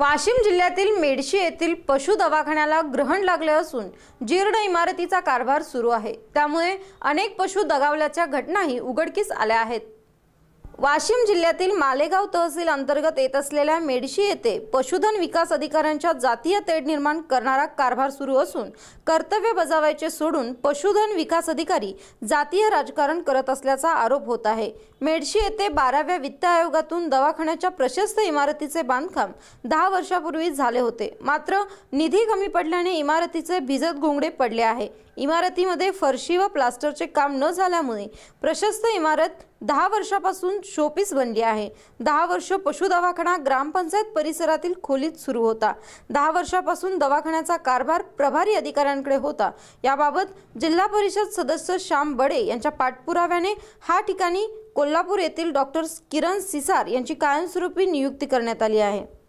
वाशिम जिल्ह्यातील मेडशी येथील पशु दवाखान्याला ग्रहण लागले असून जीर्ण इमारतीचा कारभार सुरू आहे त्यामुळे अनेक पशु दगावल्याच्या घटनाही उघडकीस आल्या आहेत वाशिम जिल्ह्यातील मालेगाव तहसील अंतर्गत येत असलेल्या मेडशी येथे पशुधन विकास अधिकाऱ्यांच्या जातीय तेढ निर्माण करणारा कारभार सुरू असून कर्तव्य बजावायचे सोडून पशुधन विकास अधिकारी जातीय राजकारण करत असल्याचा आरोप होत आहे मेडशी येथे बाराव्या वित्त आयोगातून दवाखान्याच्या प्रशस्त इमारतीचे बांधकाम दहा वर्षापूर्वी झाले होते मात्र निधी कमी पडल्याने इमारतीचे भिजत घोंगडे पडले आहे इमारतीमध्ये फरशी व प्लास्टरचे काम न झाल्यामुळे प्रशस्त इमारत दहा वर्षापासून शोपीस बनली आहे दहा वर्ष पशु दवाखाना ग्रामपंचायत परिसरातील खोलीत सुरू होता दहा वर्षापासून दवाखान्याचा कारभार प्रभारी अधिकाऱ्यांकडे होता याबाबत जिल्हा परिषद सदस्य श्याम बडे यांच्या पाठपुराव्याने हा ठिकाणी कोल्हापूर येथील डॉक्टर किरण सिसार यांची कायमस्वरूपी नियुक्ती करण्यात आली आहे